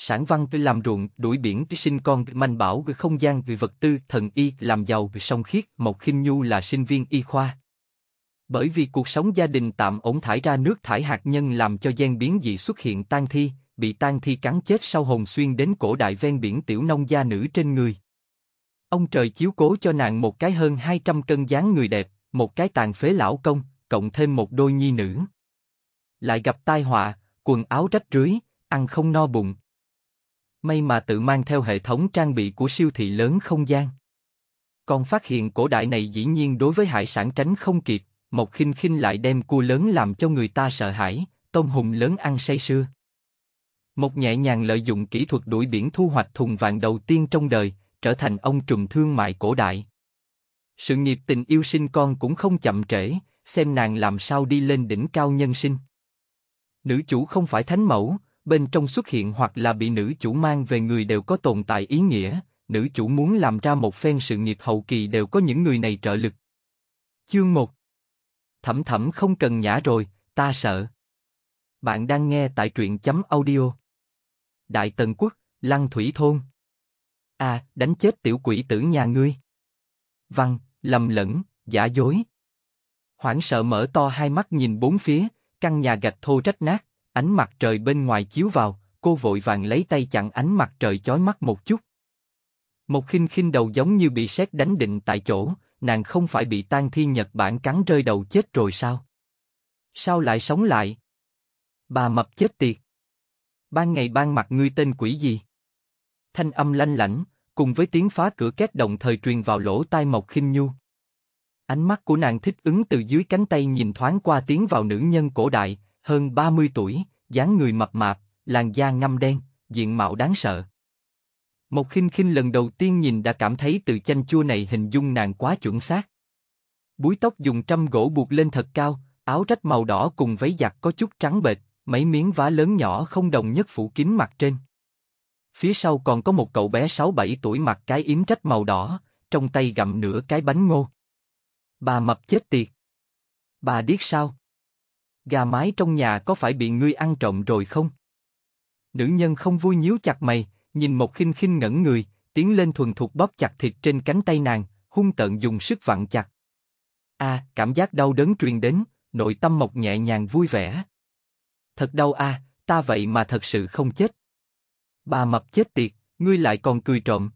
sản văn làm ruộng, đuổi biển sinh con, manh bảo không gian vì vật tư, thần y làm giàu song khiết, Mộc khinh Nhu là sinh viên y khoa. Bởi vì cuộc sống gia đình tạm ổn thải ra nước thải hạt nhân làm cho gian biến dị xuất hiện tan thi, bị tan thi cắn chết sau hồn xuyên đến cổ đại ven biển tiểu nông gia nữ trên người. Ông trời chiếu cố cho nàng một cái hơn 200 cân dáng người đẹp, một cái tàn phế lão công, cộng thêm một đôi nhi nữ. Lại gặp tai họa, quần áo rách rưới, ăn không no bụng, May mà tự mang theo hệ thống trang bị của siêu thị lớn không gian. Còn phát hiện cổ đại này dĩ nhiên đối với hải sản tránh không kịp, Mộc khinh khinh lại đem cua lớn làm cho người ta sợ hãi, tôm hùm lớn ăn say sưa. Mộc nhẹ nhàng lợi dụng kỹ thuật đuổi biển thu hoạch thùng vàng đầu tiên trong đời, trở thành ông trùm thương mại cổ đại. Sự nghiệp tình yêu sinh con cũng không chậm trễ, xem nàng làm sao đi lên đỉnh cao nhân sinh. Nữ chủ không phải thánh mẫu, bên trong xuất hiện hoặc là bị nữ chủ mang về người đều có tồn tại ý nghĩa, nữ chủ muốn làm ra một phen sự nghiệp hậu kỳ đều có những người này trợ lực. Chương 1 Thẩm thẩm không cần nhã rồi, ta sợ. Bạn đang nghe tại truyện chấm audio. Đại Tần Quốc, Lăng Thủy Thôn. À, đánh chết tiểu quỷ tử nhà ngươi. Văn, lầm lẫn, giả dối. Hoảng sợ mở to hai mắt nhìn bốn phía, căn nhà gạch thô rách nát, Ánh mặt trời bên ngoài chiếu vào, cô vội vàng lấy tay chặn ánh mặt trời chói mắt một chút. Một khinh khinh đầu giống như bị sét đánh định tại chỗ, nàng không phải bị tan thi Nhật Bản cắn rơi đầu chết rồi sao? Sao lại sống lại? Bà mập chết tiệt. Ban ngày ban mặt ngươi tên quỷ gì? Thanh âm lanh lảnh, cùng với tiếng phá cửa két đồng thời truyền vào lỗ tai Mộc khinh Nhu. Ánh mắt của nàng thích ứng từ dưới cánh tay nhìn thoáng qua tiếng vào nữ nhân cổ đại, hơn 30 tuổi, dáng người mập mạp, làn da ngăm đen, diện mạo đáng sợ. Mộc khinh khinh lần đầu tiên nhìn đã cảm thấy từ chanh chua này hình dung nàng quá chuẩn xác. Búi tóc dùng trăm gỗ buộc lên thật cao, áo rách màu đỏ cùng váy giặt có chút trắng bệch, mấy miếng vá lớn nhỏ không đồng nhất phủ kín mặt trên. Phía sau còn có một cậu bé 6-7 tuổi mặc cái yếm rách màu đỏ, trong tay gặm nửa cái bánh ngô. Bà mập chết tiệt. Bà điếc sao? gà mái trong nhà có phải bị ngươi ăn trộm rồi không? Nữ nhân không vui nhíu chặt mày, nhìn một khinh khinh ngẩn người, tiến lên thuần thục bóp chặt thịt trên cánh tay nàng, hung tợn dùng sức vặn chặt. A, à, cảm giác đau đớn truyền đến, nội tâm mộc nhẹ nhàng vui vẻ. Thật đau a, à, ta vậy mà thật sự không chết. Bà mập chết tiệt, ngươi lại còn cười trộm.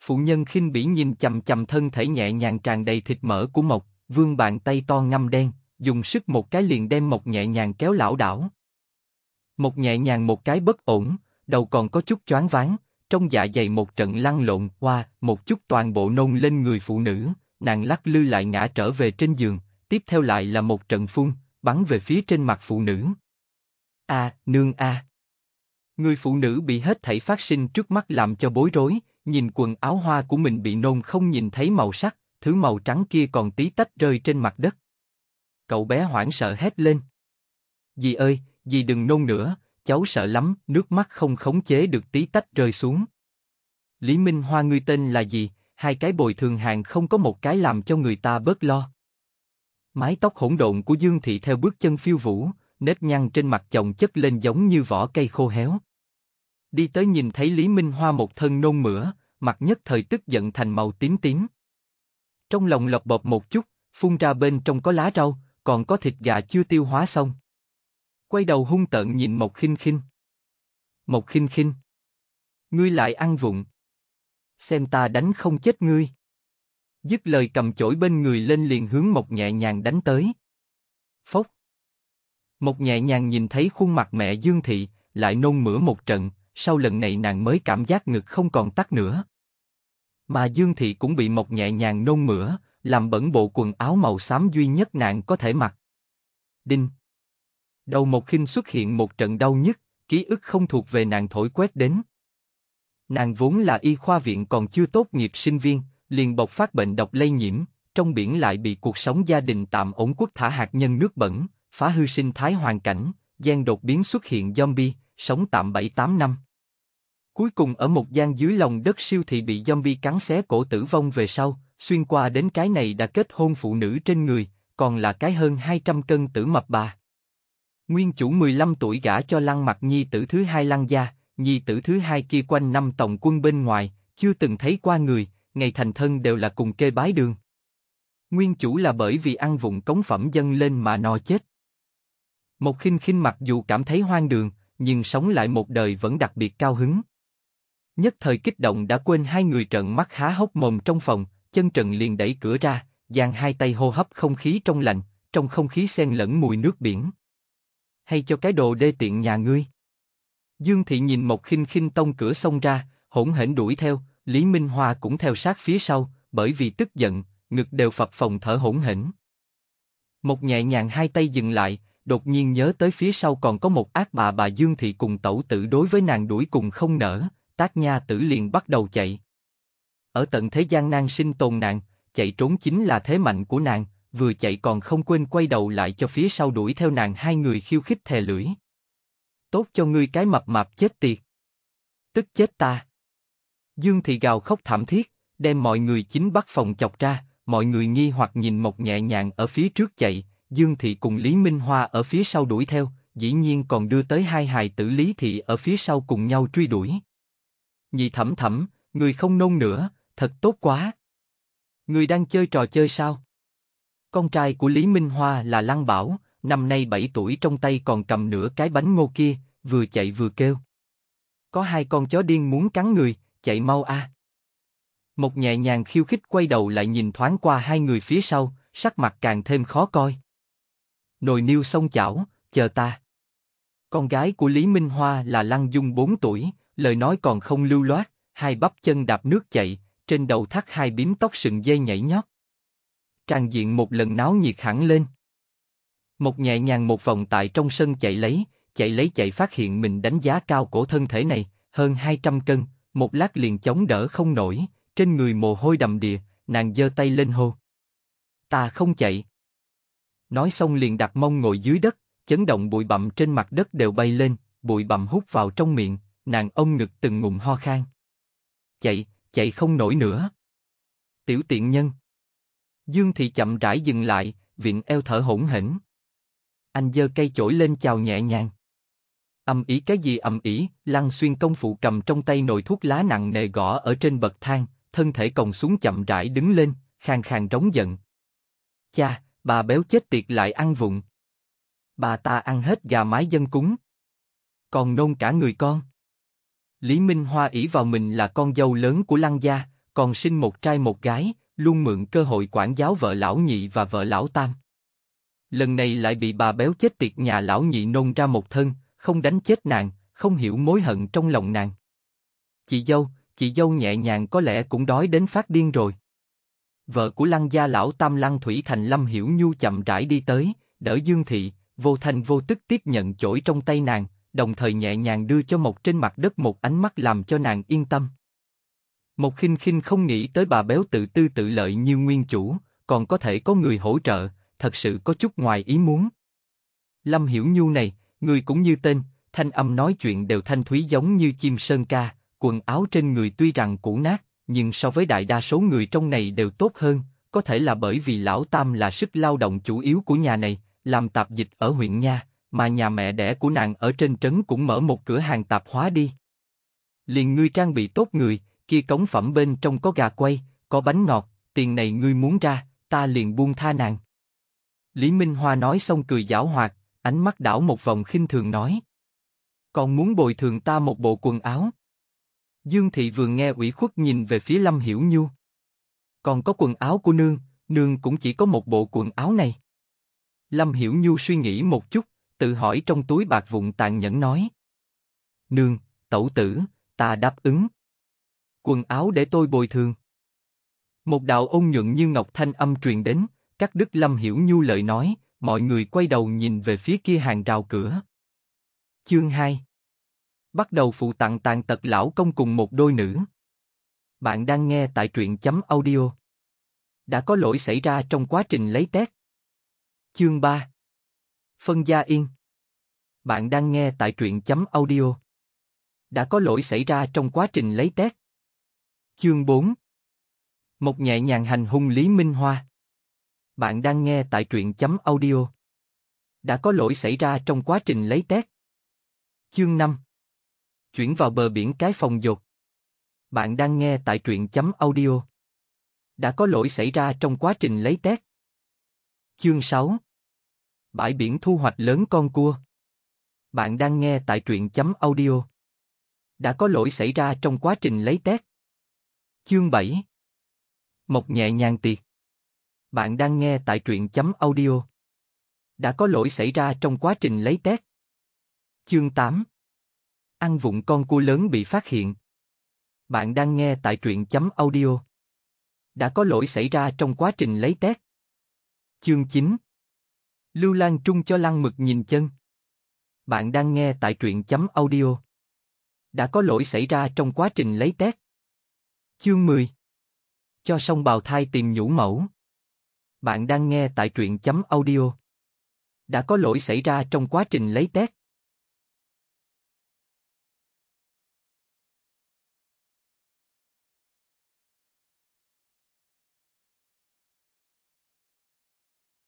Phụ nhân khinh bỉ nhìn chầm chầm thân thể nhẹ nhàng tràn đầy thịt mỡ của mộc, vương bàn tay to ngâm đen, dùng sức một cái liền đem Mộc nhẹ nhàng kéo lão đảo. Mộc nhẹ nhàng một cái bất ổn, đầu còn có chút choáng váng, trong dạ dày một trận lăn lộn qua, một chút toàn bộ nôn lên người phụ nữ, nàng lắc lư lại ngã trở về trên giường, tiếp theo lại là một trận phun, bắn về phía trên mặt phụ nữ. A, nương a. Người phụ nữ bị hết thảy phát sinh trước mắt làm cho bối rối, nhìn quần áo hoa của mình bị nôn không nhìn thấy màu sắc, thứ màu trắng kia còn tí tách rơi trên mặt đất. Cậu bé hoảng sợ hét lên. Dì ơi, dì đừng nôn nữa, cháu sợ lắm, nước mắt không khống chế được tí tách rơi xuống. Lý Minh Hoa ngươi tên là gì, hai cái bồi thường hàng không có một cái làm cho người ta bớt lo. Mái tóc hỗn độn của Dương Thị theo bước chân phiêu vũ, nếp nhăn trên mặt chồng chất lên giống như vỏ cây khô héo. Đi tới nhìn thấy Lý Minh Hoa một thân nôn mửa, mặt nhất thời tức giận thành màu tím tím. Trong lòng lọc bọt một chút, phun ra bên trong có lá rau, còn có thịt gà chưa tiêu hóa xong. Quay đầu hung tợn nhìn Mộc Khinh Khinh. Mộc Khinh Khinh, ngươi lại ăn vụng. Xem ta đánh không chết ngươi. Dứt lời cầm chổi bên người lên liền hướng Mộc nhẹ nhàng đánh tới. Phốc. Mộc nhẹ nhàng nhìn thấy khuôn mặt mẹ Dương Thị, lại nôn mửa một trận, sau lần này nàng mới cảm giác ngực không còn tắc nữa. Mà Dương Thị cũng bị Mộc nhẹ nhàng nôn mửa, làm bẩn bộ quần áo màu xám duy nhất nàng có thể mặc. Đinh. Đầu một khinh xuất hiện một trận đau nhức, ký ức không thuộc về nàng thổi quét đến. Nàng vốn là y khoa viện còn chưa tốt nghiệp sinh viên, liền bộc phát bệnh độc lây nhiễm, trong biển lại bị cuộc sống gia đình tạm ổn quốc thả hạt nhân nước bẩn, phá hư sinh thái hoàn cảnh, gian đột biến xuất hiện zombie, sống tạm 7-8 năm. Cuối cùng ở một gian dưới lòng đất siêu thị bị zombie cắn xé cổ tử vong về sau, xuyên qua đến cái này đã kết hôn phụ nữ trên người, còn là cái hơn 200 cân tử mập bà. Nguyên chủ 15 tuổi gả cho Lăng Mặc Nhi tử thứ hai Lăng gia, Nhi tử thứ hai kia quanh năm tổng quân bên ngoài, chưa từng thấy qua người, ngày thành thân đều là cùng kê bái đường. Nguyên chủ là bởi vì ăn vụng cống phẩm dân lên mà no chết. Một khinh khinh mặc dù cảm thấy hoang đường, nhưng sống lại một đời vẫn đặc biệt cao hứng. Nhất thời kích động đã quên hai người trận mắt há hốc mồm trong phòng, chân trần liền đẩy cửa ra, giang hai tay hô hấp không khí trong lành, trong không khí xen lẫn mùi nước biển. Hay cho cái đồ đê tiện nhà ngươi. Dương Thị nhìn một Khinh Khinh tông cửa xông ra, hỗn hển đuổi theo, Lý Minh Hoa cũng theo sát phía sau, bởi vì tức giận, ngực đều phập phồng thở hỗn hển. một nhẹ nhàng hai tay dừng lại, đột nhiên nhớ tới phía sau còn có một ác bà bà Dương Thị cùng tẩu tử đối với nàng đuổi cùng không nở, tác nha tử liền bắt đầu chạy. Ở tận thế gian nan sinh tồn nạn, chạy trốn chính là thế mạnh của nàng, vừa chạy còn không quên quay đầu lại cho phía sau đuổi theo nàng hai người khiêu khích thè lưỡi. Tốt cho ngươi cái mập mạp chết tiệt. Tức chết ta. Dương Thị gào khóc thảm thiết, đem mọi người chính bắt phòng chọc ra, mọi người nghi hoặc nhìn một nhẹ nhàng ở phía trước chạy, Dương Thị cùng Lý Minh Hoa ở phía sau đuổi theo, dĩ nhiên còn đưa tới hai hài tử Lý Thị ở phía sau cùng nhau truy đuổi. Nhị thẩm thẩm, người không nôn nữa, Thật tốt quá. Người đang chơi trò chơi sao? Con trai của Lý Minh Hoa là Lăng Bảo, năm nay 7 tuổi trong tay còn cầm nửa cái bánh ngô kia, vừa chạy vừa kêu. Có hai con chó điên muốn cắn người, chạy mau a. À. Một nhẹ nhàng khiêu khích quay đầu lại nhìn thoáng qua hai người phía sau, sắc mặt càng thêm khó coi. Nồi niêu xong chảo, chờ ta. Con gái của Lý Minh Hoa là Lăng Dung 4 tuổi, lời nói còn không lưu loát, hai bắp chân đạp nước chạy, trên đầu thắt hai bím tóc sừng dây nhảy nhót. Tràng diện một lần náo nhiệt hẳn lên. Một nhẹ nhàng một vòng tại trong sân chạy lấy, chạy lấy chạy phát hiện mình đánh giá cao cổ thân thể này, hơn 200 cân, một lát liền chống đỡ không nổi, trên người mồ hôi đầm đìa, nàng giơ tay lên hô. Ta không chạy. Nói xong liền đặt mông ngồi dưới đất, chấn động bụi bặm trên mặt đất đều bay lên, bụi bặm hút vào trong miệng, nàng ông ngực từng ngụm ho khan. Chạy, chạy không nổi nữa. Tiểu tiện nhân. Dương thị chậm rãi dừng lại, viện eo thở hổn hển. Anh giơ cây chổi lên chào nhẹ nhàng. Âm ý cái gì âm ý, lăng xuyên công phụ cầm trong tay nồi thuốc lá nặng nề gõ ở trên bậc thang, thân thể còng xuống chậm rãi đứng lên, khàn khàn trống giận. Cha, bà béo chết tiệt lại ăn vụng. Bà ta ăn hết gà mái dân cúng. Còn nôn cả người con. Lý Minh Hoa ỷ vào mình là con dâu lớn của Lăng gia, còn sinh một trai một gái, luôn mượn cơ hội quản giáo vợ lão nhị và vợ lão tam. Lần này lại bị bà béo chết tiệt nhà lão nhị nôn ra một thân, không đánh chết nàng, không hiểu mối hận trong lòng nàng. Chị dâu, chị dâu nhẹ nhàng có lẽ cũng đói đến phát điên rồi. Vợ của lăng gia lão tam lăng thủy thành lâm hiểu nhu chậm rãi đi tới, đỡ dương thị, vô thành vô tức tiếp nhận chổi trong tay nàng, đồng thời nhẹ nhàng đưa cho Mộc trên mặt đất một ánh mắt làm cho nàng yên tâm. Mộc khinh khinh không nghĩ tới bà béo tự tư tự lợi như nguyên chủ, còn có thể có người hỗ trợ, thật sự có chút ngoài ý muốn. Lâm Hiểu Nhu này, người cũng như tên, thanh âm nói chuyện đều thanh thúy giống như chim sơn ca, quần áo trên người tuy rằng cũ nát, nhưng so với đại đa số người trong này đều tốt hơn, có thể là bởi vì lão Tam là sức lao động chủ yếu của nhà này, làm tạp dịch ở huyện Nha, mà nhà mẹ đẻ của nàng ở trên trấn cũng mở một cửa hàng tạp hóa đi. Liền ngươi trang bị tốt người, kia cống phẩm bên trong có gà quay, có bánh ngọt, tiền này ngươi muốn ra, ta liền buông tha nàng. Lý Minh Hoa nói xong cười giảo hoạt, ánh mắt đảo một vòng khinh thường nói. Còn muốn bồi thường ta một bộ quần áo. Dương Thị vừa nghe ủy khuất nhìn về phía Lâm Hiểu Nhu. Còn có quần áo của nương, nương cũng chỉ có một bộ quần áo này. Lâm Hiểu Nhu suy nghĩ một chút, tự hỏi trong túi bạc vụn tàn nhẫn nói. Nương, tẩu tử, ta đáp ứng. Quần áo để tôi bồi thường. Một đạo ôn nhuận như ngọc thanh âm truyền đến, các đức lâm hiểu nhu lợi nói, mọi người quay đầu nhìn về phía kia hàng rào cửa. Chương 2 Bắt đầu phụ tặng tàn tật lão công cùng một đôi nữ. Bạn đang nghe tại truyện chấm audio. Đã có lỗi xảy ra trong quá trình lấy tét Chương 3 Phân Gia Yên. Bạn đang nghe tại truyện chấm audio. Đã có lỗi xảy ra trong quá trình lấy test. Chương 4 Một nhẹ nhàng hành hung Lý Minh Hoa. Bạn đang nghe tại truyện chấm audio. Đã có lỗi xảy ra trong quá trình lấy test. Chương 5 Chuyển vào bờ biển cái phòng dột. Bạn đang nghe tại truyện chấm audio. Đã có lỗi xảy ra trong quá trình lấy test. Chương 6 Bãi biển thu hoạch lớn con cua. Bạn đang nghe tại truyện chấm audio. Đã có lỗi xảy ra trong quá trình lấy tét Chương 7 Một nhẹ nhàng tiệc. Bạn đang nghe tại truyện chấm audio. Đã có lỗi xảy ra trong quá trình lấy tét Chương 8 Ăn vụng con cua lớn bị phát hiện. Bạn đang nghe tại truyện chấm audio. Đã có lỗi xảy ra trong quá trình lấy tét Chương 9 Lưu Lan Trung cho lăng mực nhìn chân. Bạn đang nghe tại truyện chấm audio. Đã có lỗi xảy ra trong quá trình lấy tét Chương 10 Cho xong bào thai tìm nhũ mẫu. Bạn đang nghe tại truyện chấm audio. Đã có lỗi xảy ra trong quá trình lấy tét